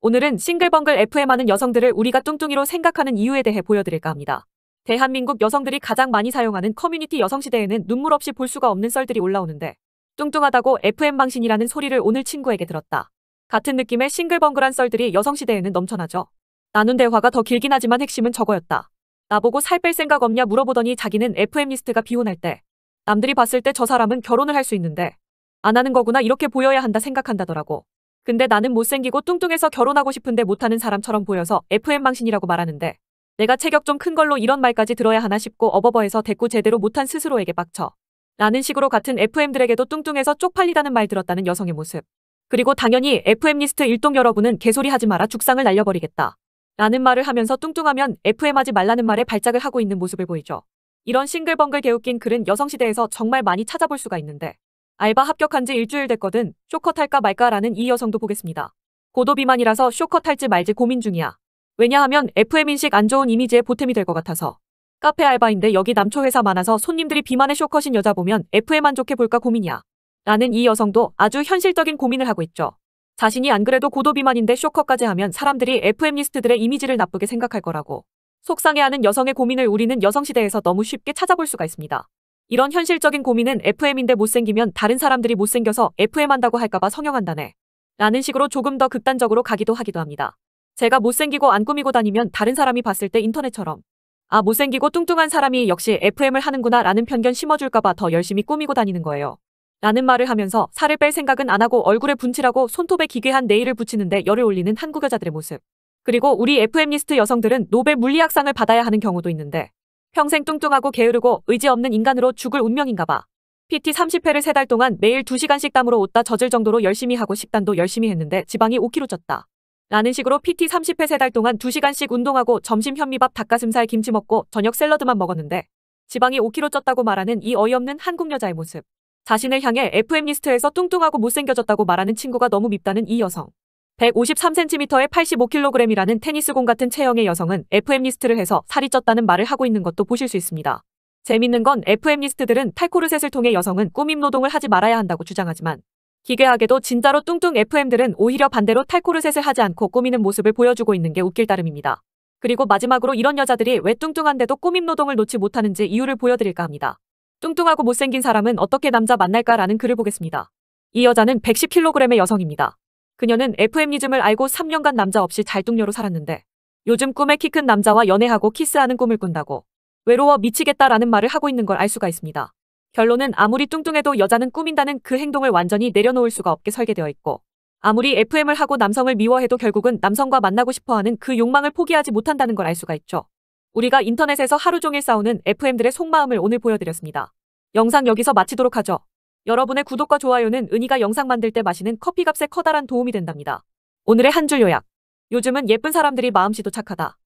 오늘은 싱글벙글 FM 하는 여성들을 우리가 뚱뚱이로 생각하는 이유에 대해 보여드릴까 합니다. 대한민국 여성들이 가장 많이 사용하는 커뮤니티 여성시대에는 눈물 없이 볼 수가 없는 썰들이 올라오는데 뚱뚱하다고 FM방신이라는 소리를 오늘 친구에게 들었다. 같은 느낌의 싱글벙글한 썰들이 여성시대에는 넘쳐나죠. 나눈 대화가 더 길긴 하지만 핵심은 저거였다. 나보고 살 뺄 생각 없냐 물어보더니 자기는 FM리스트가 비혼할 때 남들이 봤을 때 저 사람은 결혼을 할 수 있는데 안 하는 거구나 이렇게 보여야 한다 생각한다더라고. 근데 나는 못생기고 뚱뚱해서 결혼하고 싶은데 못하는 사람처럼 보여서 FM망신이라고 말하는데 내가 체격 좀 큰 걸로 이런 말까지 들어야 하나 싶고 어버버해서 대꾸 제대로 못한 스스로에게 빡쳐. 라는 식으로 같은 FM들에게도 뚱뚱해서 쪽팔리다는 말 들었다는 여성의 모습. 그리고 당연히 FM리스트 일동 여러분은 개소리 하지 마라 죽상을 날려버리겠다. 라는 말을 하면서 뚱뚱하면 FM하지 말라는 말에 발작을 하고 있는 모습을 보이죠. 이런 싱글벙글 개웃긴 글은 여성시대에서 정말 많이 찾아볼 수가 있는데 알바 합격한 지 일주일 됐거든. 쇼컷 할까 말까라는 이 여성도 보겠습니다. 고도 비만이라서 쇼컷 할지 말지 고민 중이야. 왜냐하면 FM인식 안 좋은 이미지에 보탬이 될 것 같아서. 카페 알바인데 여기 남초 회사 많아서 손님들이 비만에 쇼컷인 여자 보면 FM 안 좋게 볼까 고민이야. 라는 이 여성도 아주 현실적인 고민을 하고 있죠. 자신이 안 그래도 고도 비만인데 쇼컷까지 하면 사람들이 FM 리스트들의 이미지를 나쁘게 생각할 거라고. 속상해하는 여성의 고민을 우리는 여성시대에서 너무 쉽게 찾아볼 수가 있습니다. 이런 현실적인 고민은 FM인데 못생기면 다른 사람들이 못생겨서 FM한다고 할까봐 성형한다네. 라는 식으로 조금 더 극단적으로 가기도 하기도 합니다. 제가 못생기고 안 꾸미고 다니면 다른 사람이 봤을 때 인터넷처럼 아 못생기고 뚱뚱한 사람이 역시 FM을 하는구나 라는 편견 심어줄까봐 더 열심히 꾸미고 다니는 거예요. 라는 말을 하면서 살을 뺄 생각은 안 하고 얼굴에 분칠하고 손톱에 기괴한 네일을 붙이는데 열을 올리는 한국 여자들의 모습. 그리고 우리 FM리스트 여성들은 노벨 물리학상을 받아야 하는 경우도 있는데 평생 뚱뚱하고 게으르고 의지 없는 인간으로 죽을 운명인가 봐. PT 30회를 세 달 동안 매일 2시간씩 땀으로 옷다 젖을 정도로 열심히 하고 식단도 열심히 했는데 지방이 5kg 쪘다. 라는 식으로 PT 30회 세 달 동안 2시간씩 운동하고 점심 현미밥 닭가슴살 김치 먹고 저녁 샐러드만 먹었는데 지방이 5kg 쪘다고 말하는 이 어이없는 한국 여자의 모습. 자신을 향해 FM리스트에서 뚱뚱하고 못생겨졌다고 말하는 친구가 너무 밉다는 이 여성. 153cm에 85kg이라는 테니스공 같은 체형의 여성은 FM 리스트를 해서 살이 쪘다는 말을 하고 있는 것도 보실 수 있습니다. 재밌는 건 FM 리스트들은 탈코르셋을 통해 여성은 꾸밈 노동을 하지 말아야 한다고 주장하지만 기괴하게도 진짜로 뚱뚱 FM들은 오히려 반대로 탈코르셋을 하지 않고 꾸미는 모습을 보여주고 있는 게 웃길 따름입니다. 그리고 마지막으로 이런 여자들이 왜 뚱뚱한데도 꾸밈 노동을 놓지 못하는지 이유를 보여드릴까 합니다. 뚱뚱하고 못생긴 사람은 어떻게 남자 만날까라는 글을 보겠습니다. 이 여자는 110kg의 여성입니다. 그녀는 f m 리즘을 알고 3년간 남자 없이 잘뚱녀로 살았는데 요즘 꿈에 키 큰 남자와 연애하고 키스하는 꿈을 꾼다고 외로워 미치겠다라는 말을 하고 있는 걸 알 수가 있습니다. 결론은 아무리 뚱뚱해도 여자는 꾸민다는 그 행동을 완전히 내려놓을 수가 없게 설계되어 있고 아무리 FM을 하고 남성을 미워해도 결국은 남성과 만나고 싶어하는 그 욕망을 포기하지 못한다는 걸 알 수가 있죠. 우리가 인터넷에서 하루 종일 싸우는 FM들의 속마음을 오늘 보여드렸습니다. 영상 여기서 마치도록 하죠. 여러분의 구독과 좋아요는 은희가 영상 만들 때 마시는 커피값에 커다란 도움이 된답니다. 오늘의 한 줄 요약. 요즘은 예쁜 사람들이 마음씨도 착하다.